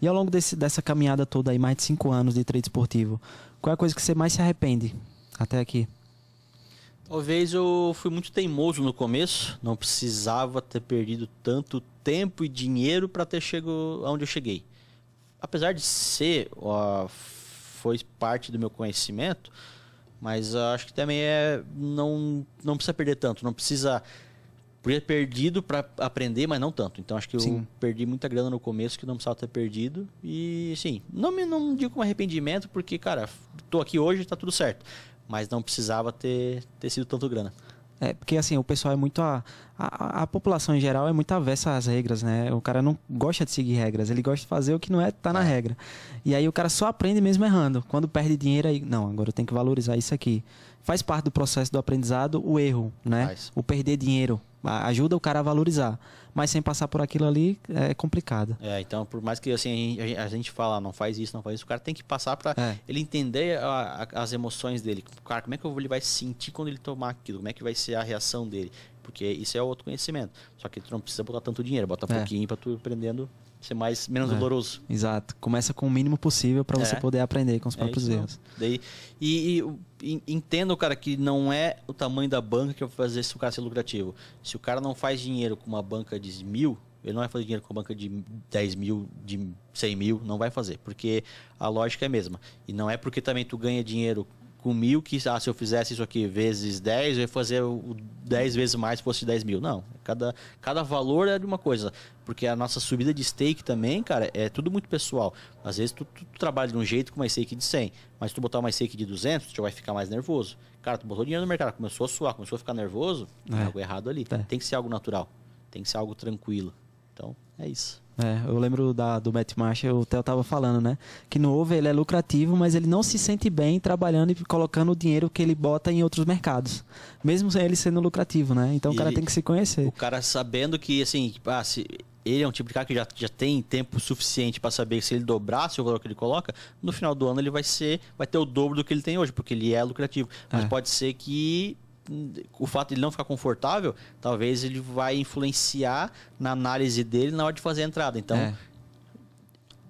E ao longo desse, dessa caminhada toda aí, mais de cinco anos de treino esportivo, qual é a coisa que você mais se arrepende até aqui? Talvez eu fui muito teimoso no começo, não precisava ter perdido tanto tempo e dinheiro para ter chegado aonde eu cheguei. Apesar de ser, foi parte do meu conhecimento, mas acho que também é não não precisa perder tanto, não precisa podia ter perdido para aprender, mas não tanto. Então acho que eu sim. perdi muita grana no começo que não precisava ter perdido. E sim, não me não digo com arrependimento, porque, cara, tô aqui hoje, tá tudo certo. Mas não precisava ter, ter sido tanto grana. É, porque assim, o pessoal é muito. A, a, a, população em geral é muito avessa às regras, né? O cara não gosta de seguir regras, ele gosta de fazer o que não é, tá na é. regra. E aí o cara só aprende mesmo errando. Quando perde dinheiro, aí. Não, agora eu tenho que valorizar isso aqui. Faz parte do processo do aprendizado o erro, né? Faz. O perder dinheiro, ajuda o cara a valorizar. Mas sem passar por aquilo ali é complicado. É, então por mais que assim a gente fala, ah, não faz isso, não faz isso, o cara tem que passar para é. ele entender a, a, as emoções dele. Cara, como é que ele vai sentir quando ele tomar aquilo? Como é que vai ser a reação dele? Porque isso é outro conhecimento. Só que tu não precisa botar tanto dinheiro, bota um é. pouquinho para tu ir aprendendo ser mais menos é, doloroso. Exato. Começa com o mínimo possível para é. você poder aprender com os é próprios é erros. Daí, e, e, entendo, cara, que não é o tamanho da banca que vai fazer se o cara ser lucrativo. Se o cara não faz dinheiro com uma banca de mil, ele não vai fazer dinheiro com uma banca de 10 mil, de 100 mil, não vai fazer, porque a lógica é a mesma. E não é porque também tu ganha dinheiro com mil que ah, se eu fizesse isso aqui vezes 10, eu ia fazer o 10 vezes mais se fosse 10 mil. Não. Cada, cada valor é de uma coisa. Porque a nossa subida de stake também, cara, é tudo muito pessoal. Às vezes tu, tu, tu trabalha de um jeito com uma stake de 100, mas tu botar uma stake de 200, tu já vai ficar mais nervoso. Cara, tu botou dinheiro no mercado, começou a suar, começou a ficar nervoso, é. algo errado ali. É. Tem que ser algo natural. Tem que ser algo tranquilo. Então, é isso. É, eu lembro da, do Matt Marshall, o Theo estava falando, né? Que no over ele é lucrativo, mas ele não se sente bem trabalhando e colocando o dinheiro que ele bota em outros mercados. Mesmo ele sendo lucrativo, né? Então e o cara tem que se conhecer. O cara sabendo que, assim, tipo, ah, se ele é um tipo de cara que já, já tem tempo suficiente para saber se ele dobrasse o valor que ele coloca, no final do ano ele vai ser, vai ter o dobro do que ele tem hoje, porque ele é lucrativo. Mas é. pode ser que o fato de ele não ficar confortável, talvez ele vai influenciar na análise dele na hora de fazer a entrada. Então, é.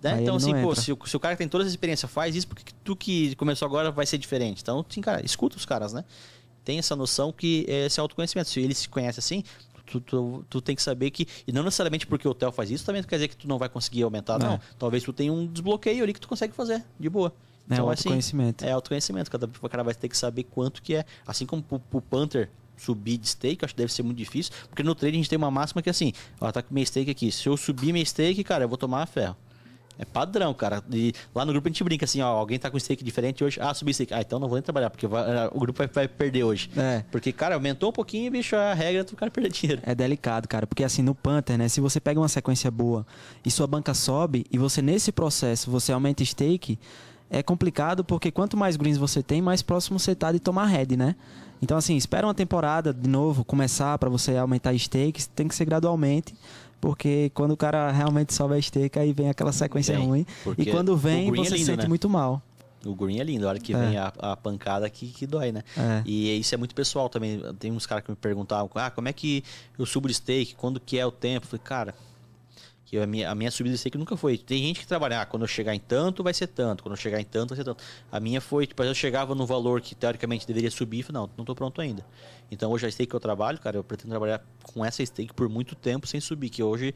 Né? Então, assim, pô, se, se, o cara tem toda essa experiência, faz isso, porque tu que começou agora vai ser diferente. Então, sim, cara, escuta os caras, né? Tem essa noção que é esse autoconhecimento. Se ele se conhece assim, tu, tu, tu tem que saber que. E não necessariamente porque o Theo faz isso, também quer dizer que tu não vai conseguir aumentar, não. não. É. Talvez tu tenha um desbloqueio ali que tu consegue fazer, de boa. Né? Então, o assim, autoconhecimento. Assim, é autoconhecimento. Cada cara vai ter que saber quanto que é. Assim como pro, pro Panther subir de stake, acho que deve ser muito difícil. Porque no trade a gente tem uma máxima que é assim, ó, tá com minha stake aqui. Se eu subir minha stake, cara, eu vou tomar ferro. É padrão, cara. E lá no grupo a gente brinca assim, ó, alguém tá com stake diferente hoje. Ah, subi stake. Ah, então não vou nem trabalhar, porque vai, ah, o grupo vai, vai, perder hoje. É. Porque, cara, aumentou um pouquinho, bicho, a regra é do cara perder dinheiro. É delicado, cara, porque assim, no Panther, né, se você pega uma sequência boa e sua banca sobe, e você nesse processo, você aumenta stake, é complicado porque quanto mais greens você tem, mais próximo você tá de tomar head, né? Então, assim, espera uma temporada de novo começar para você aumentar stakes, tem que ser gradualmente, porque quando o cara realmente sobe a stake, aí vem aquela sequência vem, ruim. E quando vem, é você é lindo, sente né? muito mal. O green é lindo, a hora que é. vem a, a pancada que, que dói, né? É. E isso é muito pessoal também. Tem uns caras que me perguntavam, ah, como é que eu subo de stake? Quando que é o tempo? Eu falei, cara, que a minha, a minha subida de sei que nunca foi. Tem gente que trabalha, ah, quando eu chegar em tanto, vai ser tanto. Quando eu chegar em tanto, vai ser tanto. A minha foi, tipo, eu chegava no valor que teoricamente deveria subir, falei, não, não tô pronto ainda. Então hoje a stake que eu trabalho, cara, eu pretendo trabalhar com essa stake por muito tempo sem subir, que hoje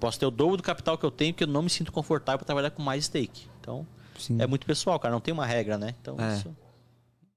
posso ter o dobro do capital que eu tenho, que eu não me sinto confortável para trabalhar com mais stake. Então, Sim. é muito pessoal, cara, não tem uma regra, né? Então, é. isso...